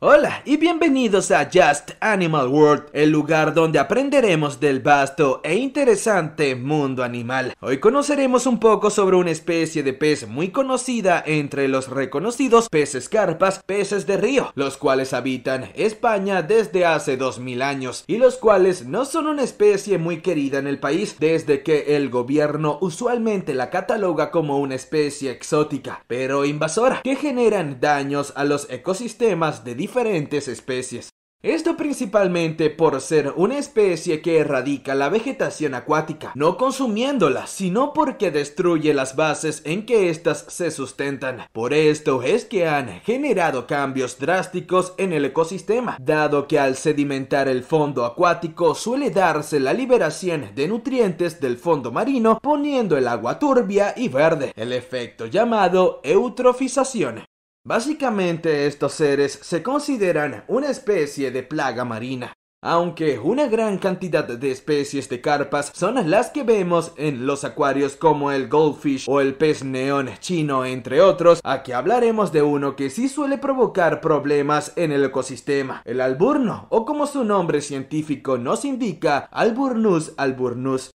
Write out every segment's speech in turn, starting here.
Hola y bienvenidos a Just Animal World, el lugar donde aprenderemos del vasto e interesante mundo animal. Hoy conoceremos un poco sobre una especie de pez muy conocida entre los reconocidos peces carpas, peces de río, los cuales habitan España desde hace 2000 años y los cuales no son una especie muy querida en el país desde que el gobierno usualmente la cataloga como una especie exótica, pero invasora, que generan daños a los ecosistemas de diferentes diferentes especies. Esto principalmente por ser una especie que erradica la vegetación acuática, no consumiéndola, sino porque destruye las bases en que éstas se sustentan. Por esto es que han generado cambios drásticos en el ecosistema, dado que al sedimentar el fondo acuático suele darse la liberación de nutrientes del fondo marino, poniendo el agua turbia y verde, el efecto llamado eutrofización. Básicamente estos seres se consideran una especie de plaga marina, aunque una gran cantidad de especies de carpas son las que vemos en los acuarios como el goldfish o el pez neón chino entre otros, aquí hablaremos de uno que sí suele provocar problemas en el ecosistema, el alburno o como su nombre científico nos indica, alburnus alburnus,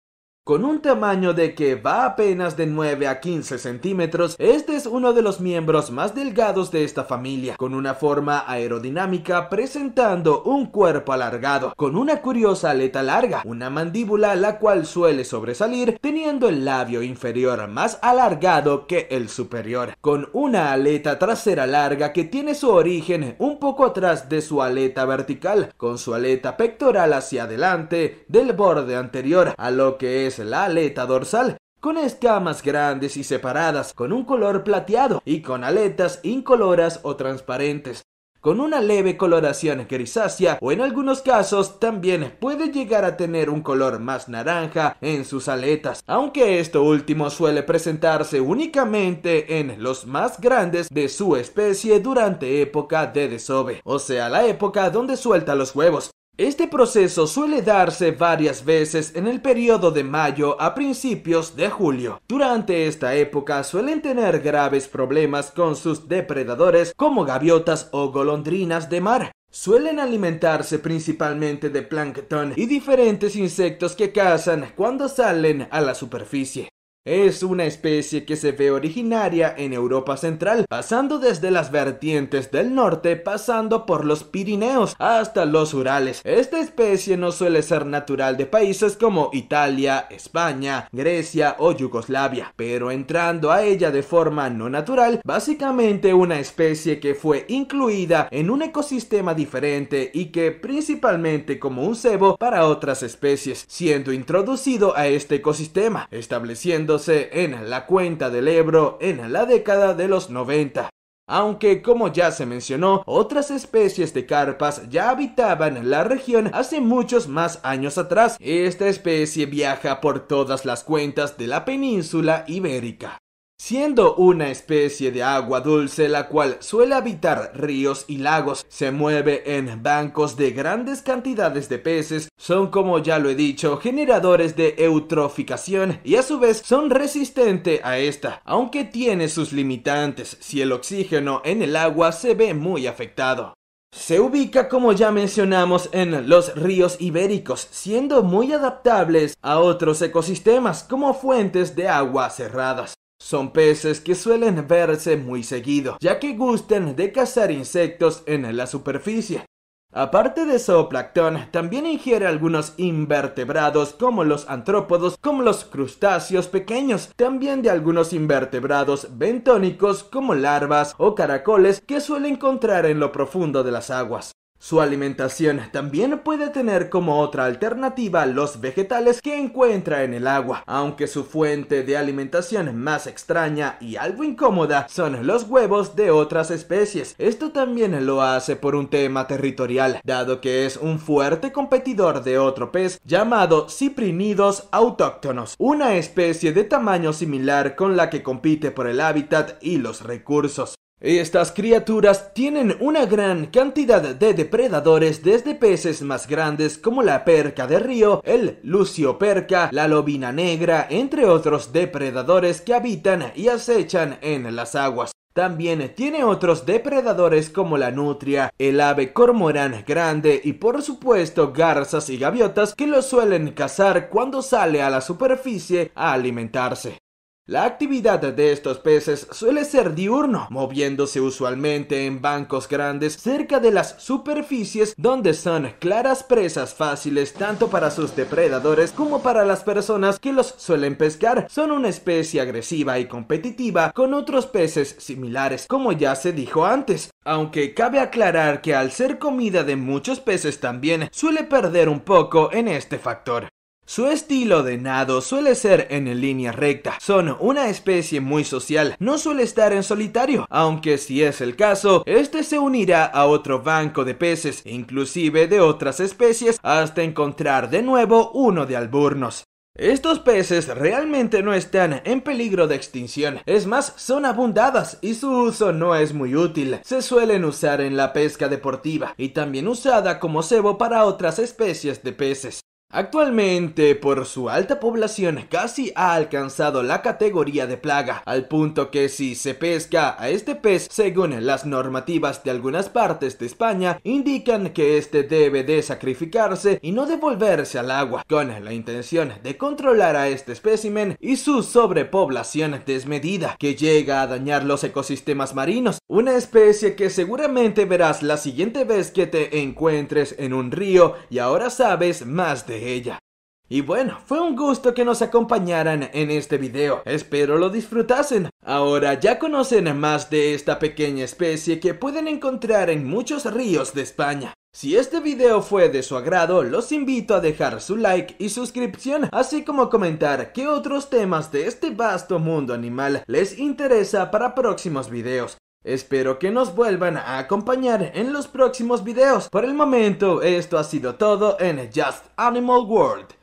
con un tamaño de que va apenas de 9 a 15 centímetros, este es uno de los miembros más delgados de esta familia, con una forma aerodinámica presentando un cuerpo alargado, con una curiosa aleta larga, una mandíbula la cual suele sobresalir teniendo el labio inferior más alargado que el superior, con una aleta trasera larga que tiene su origen un poco atrás de su aleta vertical, con su aleta pectoral hacia adelante del borde anterior, a lo que es la aleta dorsal, con escamas grandes y separadas, con un color plateado y con aletas incoloras o transparentes, con una leve coloración grisácea o en algunos casos también puede llegar a tener un color más naranja en sus aletas, aunque esto último suele presentarse únicamente en los más grandes de su especie durante época de desove, o sea la época donde suelta los huevos. Este proceso suele darse varias veces en el periodo de mayo a principios de julio. Durante esta época suelen tener graves problemas con sus depredadores como gaviotas o golondrinas de mar. Suelen alimentarse principalmente de plancton y diferentes insectos que cazan cuando salen a la superficie. Es una especie que se ve originaria en Europa Central, pasando desde las vertientes del norte, pasando por los Pirineos hasta los Urales. Esta especie no suele ser natural de países como Italia, España, Grecia o Yugoslavia, pero entrando a ella de forma no natural, básicamente una especie que fue incluida en un ecosistema diferente y que principalmente como un cebo para otras especies, siendo introducido a este ecosistema, estableciendo en la cuenta del Ebro en la década de los 90. Aunque, como ya se mencionó, otras especies de carpas ya habitaban la región hace muchos más años atrás, esta especie viaja por todas las cuentas de la península ibérica. Siendo una especie de agua dulce la cual suele habitar ríos y lagos, se mueve en bancos de grandes cantidades de peces, son como ya lo he dicho, generadores de eutroficación y a su vez son resistentes a esta, aunque tiene sus limitantes si el oxígeno en el agua se ve muy afectado. Se ubica, como ya mencionamos, en los ríos ibéricos, siendo muy adaptables a otros ecosistemas como fuentes de agua cerradas. Son peces que suelen verse muy seguido, ya que gustan de cazar insectos en la superficie. Aparte de zooplancton, también ingiere algunos invertebrados como los antrópodos, como los crustáceos pequeños, también de algunos invertebrados bentónicos como larvas o caracoles que suele encontrar en lo profundo de las aguas. Su alimentación también puede tener como otra alternativa los vegetales que encuentra en el agua, aunque su fuente de alimentación más extraña y algo incómoda son los huevos de otras especies. Esto también lo hace por un tema territorial, dado que es un fuerte competidor de otro pez llamado ciprinidos autóctonos, una especie de tamaño similar con la que compite por el hábitat y los recursos. Estas criaturas tienen una gran cantidad de depredadores desde peces más grandes como la perca de río, el lucio perca, la lobina negra, entre otros depredadores que habitan y acechan en las aguas. También tiene otros depredadores como la nutria, el ave cormorán grande y por supuesto garzas y gaviotas que lo suelen cazar cuando sale a la superficie a alimentarse. La actividad de estos peces suele ser diurno, moviéndose usualmente en bancos grandes cerca de las superficies donde son claras presas fáciles tanto para sus depredadores como para las personas que los suelen pescar. Son una especie agresiva y competitiva con otros peces similares, como ya se dijo antes. Aunque cabe aclarar que al ser comida de muchos peces también suele perder un poco en este factor. Su estilo de nado suele ser en línea recta. Son una especie muy social, no suele estar en solitario, aunque si es el caso, este se unirá a otro banco de peces, inclusive de otras especies, hasta encontrar de nuevo uno de alburnos. Estos peces realmente no están en peligro de extinción, es más, son abundadas y su uso no es muy útil. Se suelen usar en la pesca deportiva y también usada como cebo para otras especies de peces. Actualmente, por su alta población, casi ha alcanzado la categoría de plaga, al punto que si se pesca a este pez, según las normativas de algunas partes de España, indican que este debe de sacrificarse y no devolverse al agua, con la intención de controlar a este espécimen y su sobrepoblación desmedida, que llega a dañar los ecosistemas marinos, una especie que seguramente verás la siguiente vez que te encuentres en un río y ahora sabes más de ella. Y bueno, fue un gusto que nos acompañaran en este video, espero lo disfrutasen. Ahora ya conocen más de esta pequeña especie que pueden encontrar en muchos ríos de España. Si este video fue de su agrado, los invito a dejar su like y suscripción, así como comentar qué otros temas de este vasto mundo animal les interesa para próximos videos. Espero que nos vuelvan a acompañar en los próximos videos. Por el momento, esto ha sido todo en Just Animal World.